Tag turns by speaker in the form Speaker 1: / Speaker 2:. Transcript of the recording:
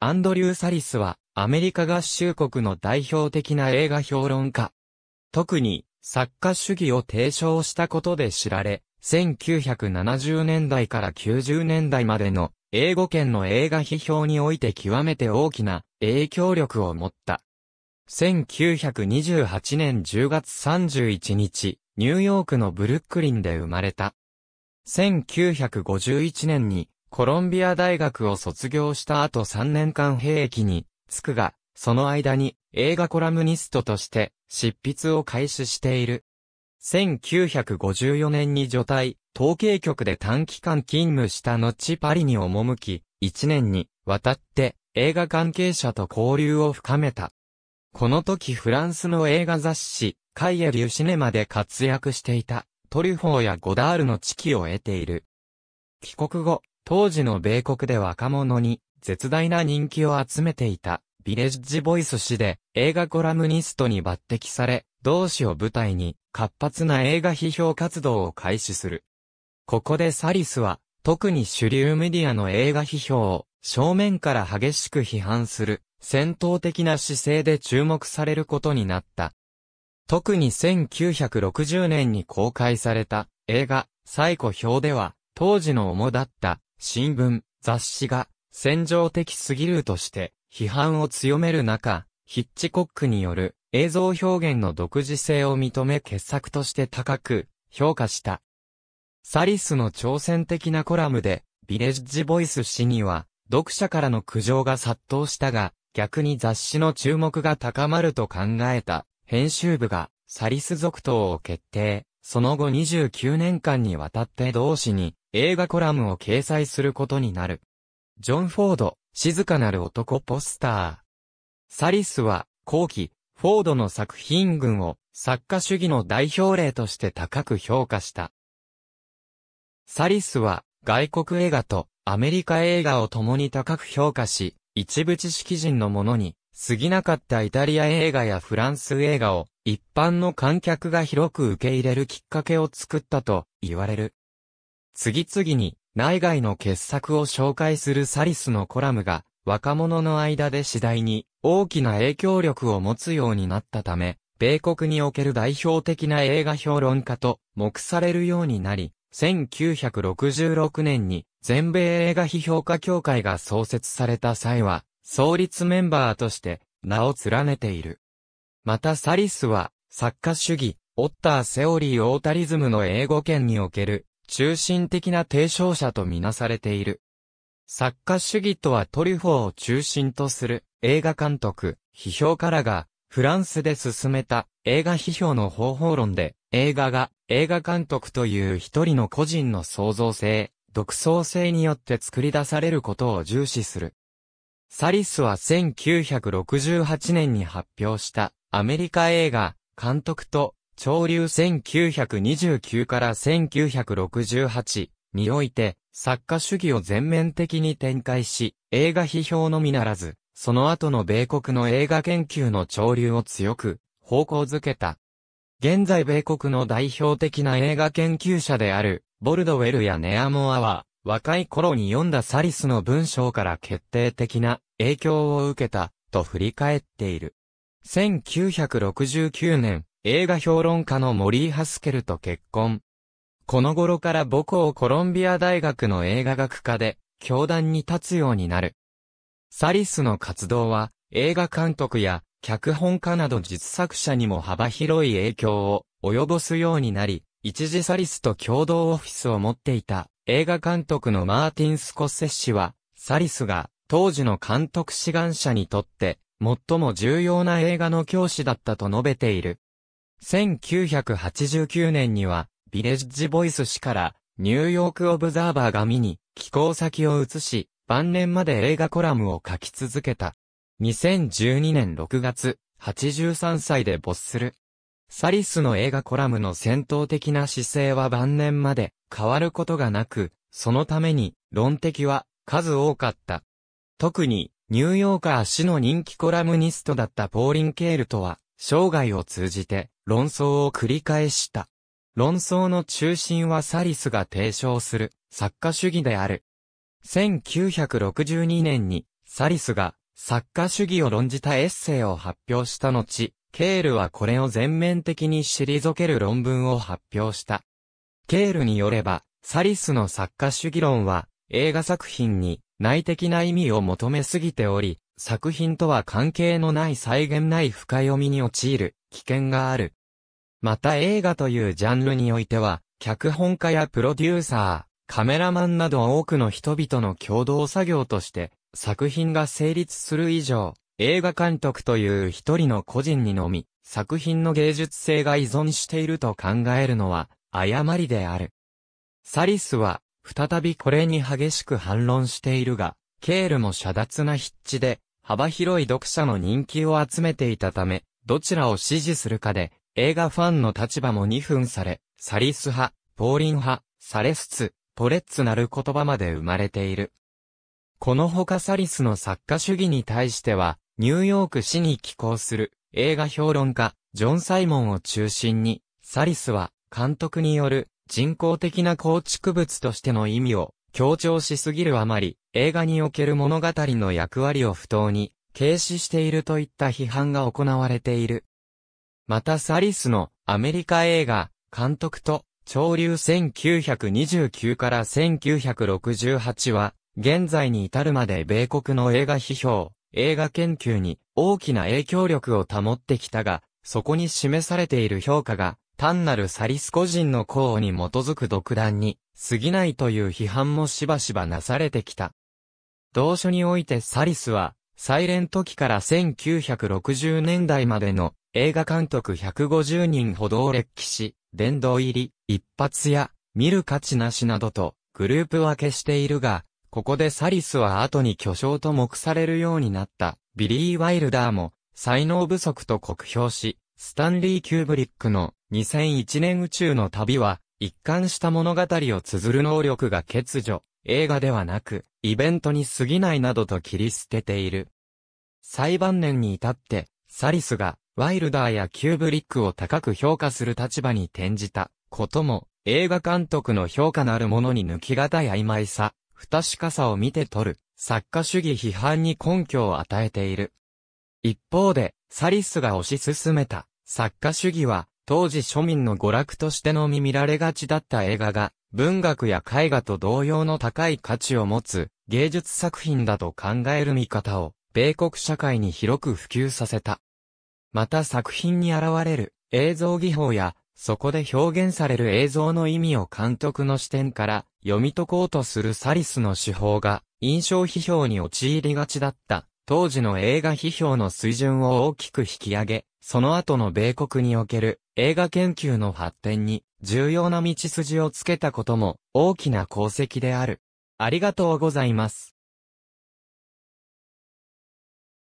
Speaker 1: アンドリュー・サリスは、アメリカ合衆国の代表的な映画評論家。特に、作家主義を提唱したことで知られ、1970年代から90年代までの英語圏の映画批評において極めて大きな影響力を持った。1928年10月31日、ニューヨークのブルックリンで生まれた。1951年にコロンビア大学を卒業した後3年間兵役につくが、その間に映画コラムニストとして執筆を開始している。1954年に除隊、統計局で短期間勤務した後パリに赴き、1年にわたって映画関係者と交流を深めた。この時フランスの映画雑誌、カイエリュシネマで活躍していた、トリュフォーやゴダールの知識を得ている。帰国後、当時の米国で若者に絶大な人気を集めていたビレッジボイス誌で映画コラムニストに抜擢され、同誌を舞台に活発な映画批評活動を開始する。ここでサリスは特に主流メディアの映画批評を正面から激しく批判する戦闘的な姿勢で注目されることになった。特に1960年に公開された映画、最古表では当時の主だった新聞、雑誌が、戦場的すぎるとして、批判を強める中、ヒッチコックによる映像表現の独自性を認め傑作として高く評価した。サリスの挑戦的なコラムで、ビレッジボイス誌には、読者からの苦情が殺到したが、逆に雑誌の注目が高まると考えた、編集部が、サリス続投を決定。その後29年間にわたって同誌に、映画コラムを掲載することになる。ジョン・フォード、静かなる男ポスター。サリスは、後期、フォードの作品群を作家主義の代表例として高く評価した。サリスは、外国映画とアメリカ映画を共に高く評価し、一部知識人のものに過ぎなかったイタリア映画やフランス映画を一般の観客が広く受け入れるきっかけを作ったと言われる。次々に内外の傑作を紹介するサリスのコラムが若者の間で次第に大きな影響力を持つようになったため、米国における代表的な映画評論家と目されるようになり、1966年に全米映画批評家協会が創設された際は、創立メンバーとして名を連ねている。またサリスは、作家主義、オッターセオリーオータリズムの英語圏における中心的な提唱者とみなされている。作家主義とはトリュフォーを中心とする映画監督、批評家らがフランスで進めた映画批評の方法論で映画が映画監督という一人の個人の創造性、独創性によって作り出されることを重視する。サリスは1968年に発表したアメリカ映画監督と潮流1929から1968において、作家主義を全面的に展開し、映画批評のみならず、その後の米国の映画研究の潮流を強く方向づけた。現在米国の代表的な映画研究者である、ボルドウェルやネアモアは、若い頃に読んだサリスの文章から決定的な影響を受けた、と振り返っている。1969年、映画評論家のモリー・ハスケルと結婚。この頃から母校コロンビア大学の映画学科で、教壇に立つようになる。サリスの活動は、映画監督や脚本家など実作者にも幅広い影響を及ぼすようになり、一時サリスと共同オフィスを持っていた映画監督のマーティン・スコッセッシは、サリスが当時の監督志願者にとって最も重要な映画の教師だったと述べている。1989年には、ビレッジボイス氏から、ニューヨーク・オブザーバーが見に、寄稿先を移し、晩年まで映画コラムを書き続けた。2012年6月、83歳で没する。サリスの映画コラムの戦闘的な姿勢は晩年まで変わることがなく、そのために論的は数多かった。特にニューヨーカー氏の人気コラムニストだったポーリン・ケールとは生涯を通じて論争を繰り返した。論争の中心はサリスが提唱する作家主義である。1962年にサリスが作家主義を論じたエッセイを発表した後、ケールはこれを全面的に退ける論文を発表した。ケールによれば、サリスの作家主義論は映画作品に内的な意味を求めすぎており、作品とは関係のない再現ない深読みに陥る危険がある。また映画というジャンルにおいては、脚本家やプロデューサー、カメラマンなど多くの人々の共同作業として作品が成立する以上、映画監督という一人の個人にのみ、作品の芸術性が依存していると考えるのは誤りである。サリスは、再びこれに激しく反論しているが、ケールも遮断な筆致で、幅広い読者の人気を集めていたため、どちらを支持するかで、映画ファンの立場も2分され、サリス派、ポーリン派、サレスツ、ポレッツなる言葉まで生まれている。このほかサリスの作家主義に対しては、ニューヨーク市に寄稿する映画評論家、ジョン・サイモンを中心に、サリスは監督による人工的な構築物としての意味を強調しすぎるあまり、映画における物語の役割を不当に軽視しているといった批判が行われている。またサリスのアメリカ映画、監督と、潮流1929から1968は、現在に至るまで米国の映画批評、映画研究に大きな影響力を保ってきたが、そこに示されている評価が、単なるサリス個人の功に基づく独断に過ぎないという批判もしばしばなされてきた。同書においてサリスは、サイレント期から1960年代までの映画監督150人ほどを歴史、殿堂入り、一発や、見る価値なしなどと、グループ分けしているが、ここでサリスは後に巨匠と目されるようになった、ビリー・ワイルダーも、才能不足と酷評し、スタンリー・キューブリックの2001年宇宙の旅は、一貫した物語を綴る能力が欠如、映画ではなく、イベントに過ぎないなどと切り捨てている。最晩年に至って、サリスが、ワイルダーやキューブリックを高く評価する立場に転じたことも、映画監督の評価なるものに抜き難い曖昧さ、不確かさを見て取る、作家主義批判に根拠を与えている。一方で、サリスが推し進めた、作家主義は、当時庶民の娯楽としてのみ見られがちだった映画が、文学や絵画と同様の高い価値を持つ芸術作品だと考える見方を、米国社会に広く普及させた。また作品に現れる映像技法や、そこで表現される映像の意味を監督の視点から読み解こうとするサリスの手法が印象批評に陥りがちだった当時の映画批評の水準を大きく引き上げ、その後の米国における映画研究の発展に重要な道筋をつけたことも大きな功績である。ありがとうございます。